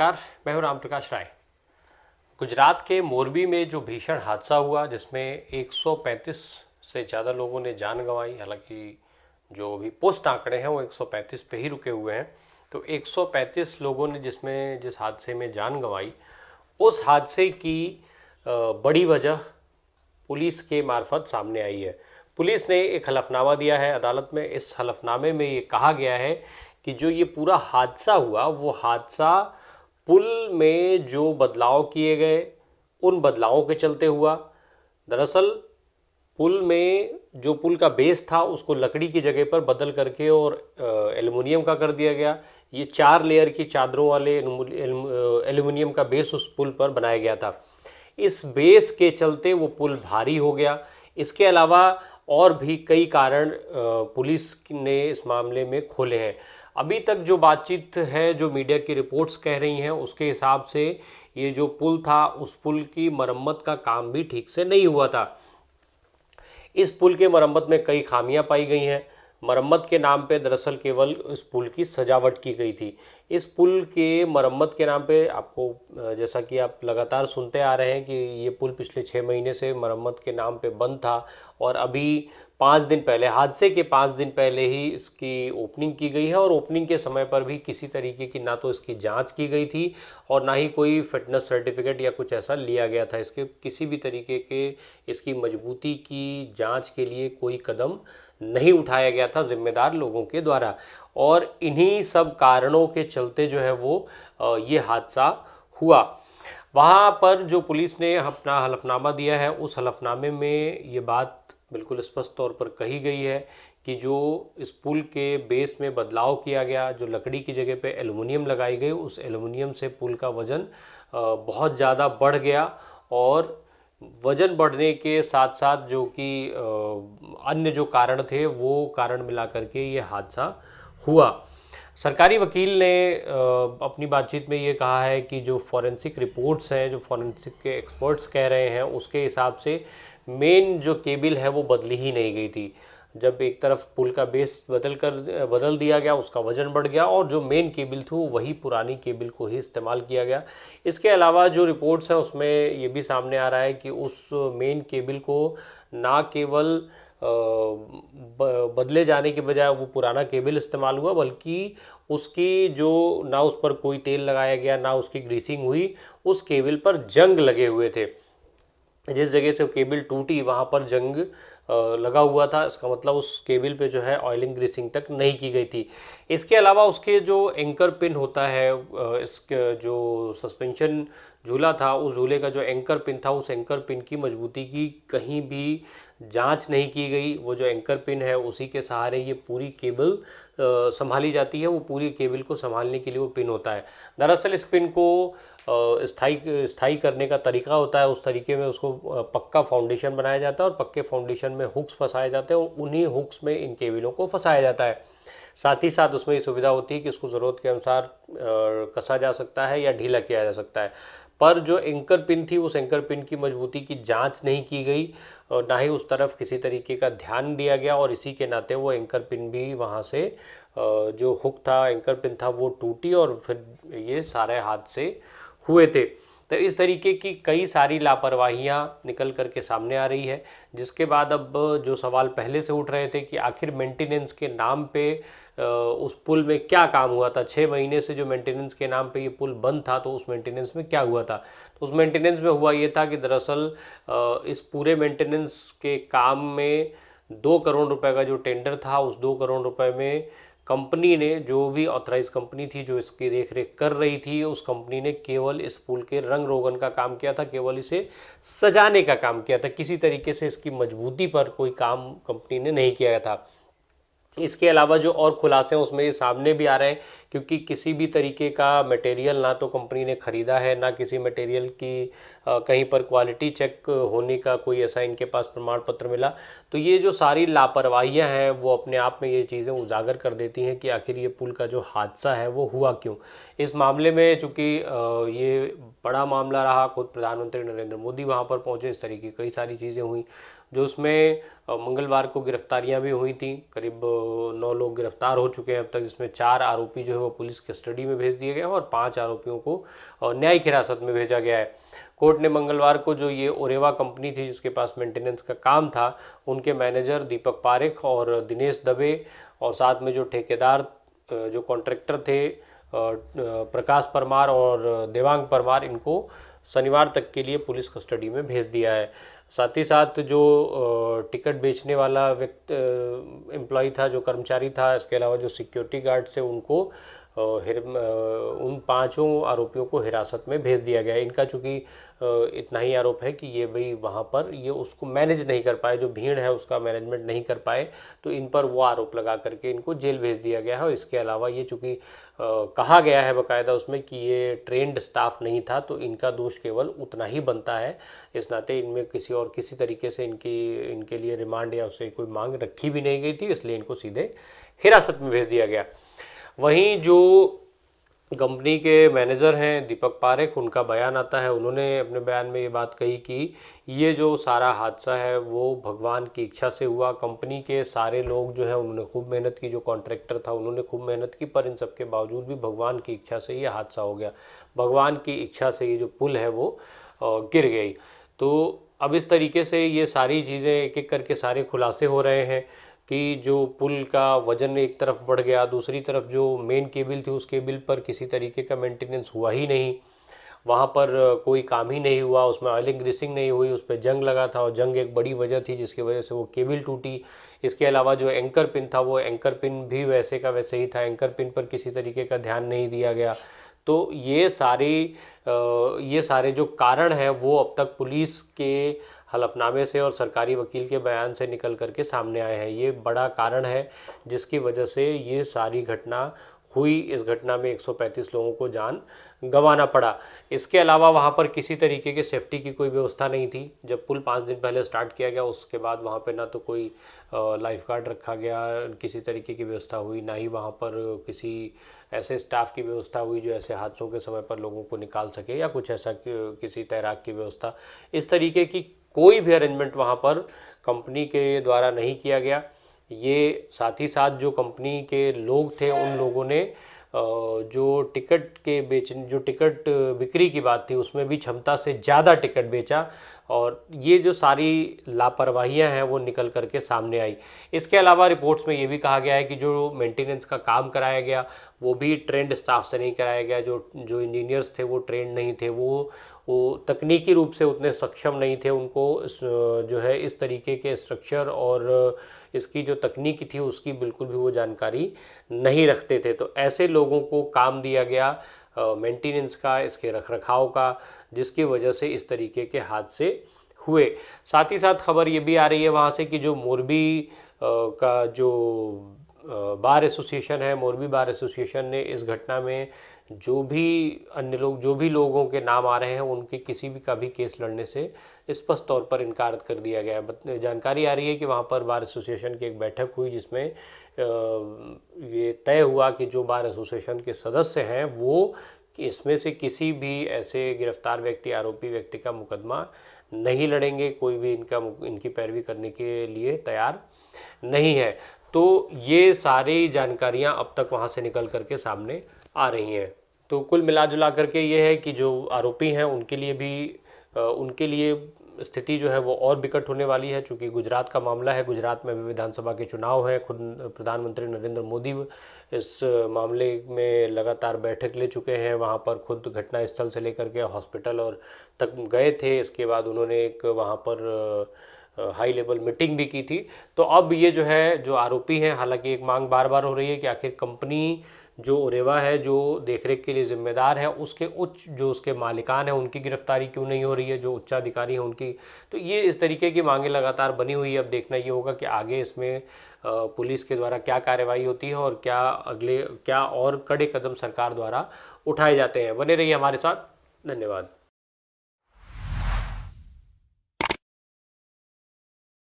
नमस्कार मैं हूं राम प्रकाश राय गुजरात के मोरबी में जो भीषण हादसा हुआ जिसमें 135 से ज़्यादा लोगों ने जान गंवाई हालांकि जो अभी पोस्ट आंकड़े हैं वो 135 पे ही रुके हुए हैं तो 135 लोगों ने जिसमें जिस हादसे में जान गंवाई उस हादसे की बड़ी वजह पुलिस के मार्फत सामने आई है पुलिस ने एक हलफनामा दिया है अदालत में इस हलफनामे में ये कहा गया है कि जो ये पूरा हादसा हुआ वो हादसा पुल में जो बदलाव किए गए उन बदलावों के चलते हुआ दरअसल पुल में जो पुल का बेस था उसको लकड़ी की जगह पर बदल करके और एल्युमिनियम का कर दिया गया ये चार लेयर की चादरों वाले एल्युमिनियम का बेस उस पुल पर बनाया गया था इस बेस के चलते वो पुल भारी हो गया इसके अलावा और भी कई कारण पुलिस ने इस मामले में खोले हैं अभी तक जो बातचीत है जो मीडिया की रिपोर्ट्स कह रही हैं उसके हिसाब से ये जो पुल था उस पुल की मरम्मत का काम भी ठीक से नहीं हुआ था इस पुल के मरम्मत में कई खामियां पाई गई हैं मरम्मत के नाम पे दरअसल केवल इस पुल की सजावट की गई थी इस पुल के मरम्मत के नाम पे आपको जैसा कि आप लगातार सुनते आ रहे हैं कि ये पुल पिछले छः महीने से मरम्मत के नाम पे बंद था और अभी पाँच दिन पहले हादसे के पाँच दिन पहले ही इसकी ओपनिंग की गई है और ओपनिंग के समय पर भी किसी तरीके की ना तो इसकी जांच की गई थी और ना ही कोई फिटनेस सर्टिफिकेट या कुछ ऐसा लिया गया था इसके किसी भी तरीके के इसकी मजबूती की जाँच के लिए कोई कदम नहीं उठाया गया था जिम्मेदार लोगों के द्वारा और इन्हीं सब कारणों के चलते जो है वो ये हादसा हुआ वहाँ पर जो पुलिस ने अपना हलफनामा दिया है उस हलफनामे में ये बात बिल्कुल स्पष्ट तौर पर कही गई है कि जो इस पुल के बेस में बदलाव किया गया जो लकड़ी की जगह पे एलुमिनियम लगाई गई उस एलुमिनियम से पुल का वज़न बहुत ज़्यादा बढ़ गया और वज़न बढ़ने के साथ साथ जो कि अन्य जो कारण थे वो कारण मिला करके ये हादसा हुआ सरकारी वकील ने अपनी बातचीत में ये कहा है कि जो फॉरेंसिक रिपोर्ट्स हैं जो फॉरेंसिक के एक्सपर्ट्स कह रहे हैं उसके हिसाब से मेन जो केबिल है वो बदली ही नहीं गई थी जब एक तरफ पुल का बेस बदल कर बदल दिया गया उसका वजन बढ़ गया और जो मेन केबल थी वही पुरानी केबल को ही इस्तेमाल किया गया इसके अलावा जो रिपोर्ट्स हैं उसमें ये भी सामने आ रहा है कि उस मेन केबल को ना केवल बदले जाने के बजाय वो पुराना केबल इस्तेमाल हुआ बल्कि उसकी जो ना उस पर कोई तेल लगाया गया ना उसकी ग्रीसिंग हुई उस केबल पर जंग लगे हुए थे जिस जगह से केबल टूटी वहाँ पर जंग लगा हुआ था इसका मतलब उस केबल पे जो है ऑयलिंग ग्रीसिंग तक नहीं की गई थी इसके अलावा उसके जो एंकर पिन होता है इसके जो सस्पेंशन झूला था उस झूले का जो एंकर पिन था उस एंकर पिन की मजबूती की कहीं भी जांच नहीं की गई वो जो एंकर पिन है उसी के सहारे ये पूरी केबल संभाली जाती है वो पूरी केबल को संभालने के लिए वो पिन होता है दरअसल इस पिन को स्थाई स्थाई करने का तरीका होता है उस तरीके में उसको पक्का फाउंडेशन बनाया जाता है और पक्के फाउंडेशन में हुक्स फंसाए जाते हैं और उन्हीं हुक्स में इन केबिलों को फंसाया जाता है साथ ही साथ उसमें ये सुविधा होती है कि इसको ज़रूरत के अनुसार कसा जा सकता है या ढीला किया जा सकता है पर जो एंकर पिन थी उस एंकर पिन की मजबूती की जांच नहीं की गई और ना ही उस तरफ किसी तरीके का ध्यान दिया गया और इसी के नाते वो एंकर पिन भी वहाँ से जो हुक था एंकर पिन था वो टूटी और फिर ये सारे हाथ से हुए थे तो इस तरीके की कई सारी लापरवाहियाँ निकल कर के सामने आ रही है जिसके बाद अब जो सवाल पहले से उठ रहे थे कि आखिर मेंटेनेंस के नाम पे उस पुल में क्या काम हुआ था छः महीने से जो मेंटेनेंस के नाम पे ये पुल बंद था तो उस मेंटेनेंस में क्या हुआ था तो उस मेंटेनेंस में हुआ ये था कि दरअसल इस पूरे मेंटेनेंस के काम में दो करोड़ रुपए का जो टेंडर था उस दो करोड़ रुपए में कंपनी ने जो भी ऑथराइज कंपनी थी जो इसकी देख रेख कर रही थी उस कंपनी ने केवल इस पुल के रंग रोगन का काम किया था केवल इसे सजाने का काम किया था किसी तरीके से इसकी मजबूती पर कोई काम कंपनी ने नहीं किया था इसके अलावा जो और खुलासे हैं उसमें ये सामने भी आ रहे हैं क्योंकि किसी भी तरीके का मटेरियल ना तो कंपनी ने ख़रीदा है ना किसी मटेरियल की आ, कहीं पर क्वालिटी चेक होने का कोई ऐसा इनके पास प्रमाण पत्र मिला तो ये जो सारी लापरवाहियां हैं वो अपने आप में ये चीज़ें उजागर कर देती हैं कि आखिर ये पुल का जो हादसा है वो हुआ क्यों इस मामले में चूँकि ये बड़ा मामला रहा खुद प्रधानमंत्री नरेंद्र मोदी वहाँ पर पहुँचे इस तरीके कई सारी चीज़ें हुई जो उसमें मंगलवार को गिरफ्तारियां भी हुई थी करीब नौ लोग गिरफ्तार हो चुके हैं अब तक जिसमें चार आरोपी जो है वो पुलिस कस्टडी में भेज दिए गए और पांच आरोपियों को न्यायिक हिरासत में भेजा गया है कोर्ट ने मंगलवार को जो ये ओरेवा कंपनी थी जिसके पास मेंटेनेंस का काम था उनके मैनेजर दीपक पारेख और दिनेश दबे और साथ में जो ठेकेदार जो कॉन्ट्रैक्टर थे प्रकाश परमार और देवांग परमार इनको शनिवार तक के लिए पुलिस कस्टडी में भेज दिया है साथ ही साथ जो टिकट बेचने वाला व्यक्ति एम्प्लॉय था जो कर्मचारी था इसके अलावा जो सिक्योरिटी गार्ड से उनको हिर उन पांचों आरोपियों को हिरासत में भेज दिया गया इनका चूँकि इतना ही आरोप है कि ये भाई वहाँ पर ये उसको मैनेज नहीं कर पाए जो भीड़ है उसका मैनेजमेंट नहीं कर पाए तो इन पर वो आरोप लगा करके इनको जेल भेज दिया गया है और इसके अलावा ये चूँकि कहा गया है बकायदा उसमें कि ये ट्रेंड स्टाफ नहीं था तो इनका दोष केवल उतना ही बनता है इस नाते इनमें किसी और किसी तरीके से इनकी इनके लिए रिमांड या उससे कोई मांग रखी भी नहीं गई थी इसलिए इनको सीधे हिरासत में भेज दिया गया वहीं जो कंपनी के मैनेजर हैं दीपक पारेख उनका बयान आता है उन्होंने अपने बयान में ये बात कही कि ये जो सारा हादसा है वो भगवान की इच्छा से हुआ कंपनी के सारे लोग जो हैं उन्होंने खूब मेहनत की जो कॉन्ट्रैक्टर था उन्होंने खूब मेहनत की पर इन सब के बावजूद भी भगवान की इच्छा से ये हादसा हो गया भगवान की इच्छा से ये जो पुल है वो गिर गई तो अब इस तरीके से ये सारी चीज़ें एक एक करके सारे खुलासे हो रहे हैं कि जो पुल का वजन एक तरफ बढ़ गया दूसरी तरफ जो मेन केबल थी उस केबल पर किसी तरीके का मेंटेनेंस हुआ ही नहीं वहाँ पर कोई काम ही नहीं हुआ उसमें ऑयलिंग ग्रीसिंग नहीं हुई उस पर जंग लगा था और जंग एक बड़ी वजह थी जिसकी वजह से वो केबल टूटी इसके अलावा जो एंकर पिन था वो एंकर पिन भी वैसे का वैसे ही था एंकर पिन पर किसी तरीके का ध्यान नहीं दिया गया तो ये सारी ये सारे जो कारण हैं वो अब तक पुलिस के हलफनामे से और सरकारी वकील के बयान से निकल करके सामने आए हैं ये बड़ा कारण है जिसकी वजह से ये सारी घटना हुई इस घटना में 135 लोगों को जान गंवाना पड़ा इसके अलावा वहाँ पर किसी तरीके के सेफ्टी की कोई व्यवस्था नहीं थी जब पुल पाँच दिन पहले स्टार्ट किया गया उसके बाद वहाँ पर ना तो कोई लाइफ गार्ड रखा गया किसी तरीके की व्यवस्था हुई ना ही वहाँ पर किसी ऐसे स्टाफ की व्यवस्था हुई जो ऐसे हादसों के समय पर लोगों को निकाल सके या कुछ ऐसा कि, किसी तैराक की व्यवस्था इस तरीके की कोई भी अरेंजमेंट वहाँ पर कंपनी के द्वारा नहीं किया गया ये साथ ही साथ जो कंपनी के लोग थे उन लोगों ने जो टिकट के बेचने जो टिकट बिक्री की बात थी उसमें भी क्षमता से ज़्यादा टिकट बेचा और ये जो सारी लापरवाहियां हैं वो निकल करके सामने आई इसके अलावा रिपोर्ट्स में ये भी कहा गया है कि जो मेंटेनेंस का काम कराया गया वो भी ट्रेंड स्टाफ से नहीं कराया गया जो जो इंजीनियर्स थे वो ट्रेंड नहीं थे वो वो तकनीकी रूप से उतने सक्षम नहीं थे उनको जो है इस तरीके के स्ट्रक्चर और इसकी जो तकनीकी थी उसकी बिल्कुल भी वो जानकारी नहीं रखते थे तो ऐसे लोगों को काम दिया गया मेंटेनेंस का इसके रखरखाव का जिसकी वजह से इस तरीके के हादसे हुए साथ ही साथ खबर ये भी आ रही है वहाँ से कि जो मोरबी का जो बार एसोसिएशन है मोरबी बार एसोसिएशन ने इस घटना में जो भी अन्य लोग जो भी लोगों के नाम आ रहे हैं उनके किसी भी का भी केस लड़ने से स्पष्ट तौर पर इनकार कर दिया गया है जानकारी आ रही है कि वहाँ पर बार एसोसिएशन की एक बैठक हुई जिसमें ये तय हुआ कि जो बार एसोसिएशन के सदस्य हैं वो इसमें से किसी भी ऐसे गिरफ्तार व्यक्ति आरोपी व्यक्ति का मुकदमा नहीं लड़ेंगे कोई भी इनका इनकी पैरवी करने के लिए तैयार नहीं है तो ये सारी जानकारियाँ अब तक वहाँ से निकल करके सामने आ रही हैं तो कुल मिला जुला करके ये है कि जो आरोपी हैं उनके लिए भी उनके लिए स्थिति जो है वो और बिकट होने वाली है चूँकि गुजरात का मामला है गुजरात में भी विधानसभा के चुनाव हैं खुद प्रधानमंत्री नरेंद्र मोदी इस मामले में लगातार बैठक ले चुके हैं वहाँ पर खुद घटनास्थल से लेकर के हॉस्पिटल और तक गए थे इसके बाद उन्होंने एक वहाँ पर हाई लेवल मीटिंग भी की थी तो अब ये जो है जो आरोपी हैं हालांकि एक मांग बार बार हो रही है कि आखिर कंपनी जो रेवा है जो देखरेख के लिए जिम्मेदार है उसके उच्च जो उसके मालिकान हैं उनकी गिरफ्तारी क्यों नहीं हो रही है जो उच्चाधिकारी हैं उनकी तो ये इस तरीके की मांगें लगातार बनी हुई है अब देखना ये होगा कि आगे इसमें पुलिस के द्वारा क्या कार्रवाई होती है और क्या अगले क्या और कड़े कदम सरकार द्वारा उठाए जाते हैं बने रहिए हमारे साथ धन्यवाद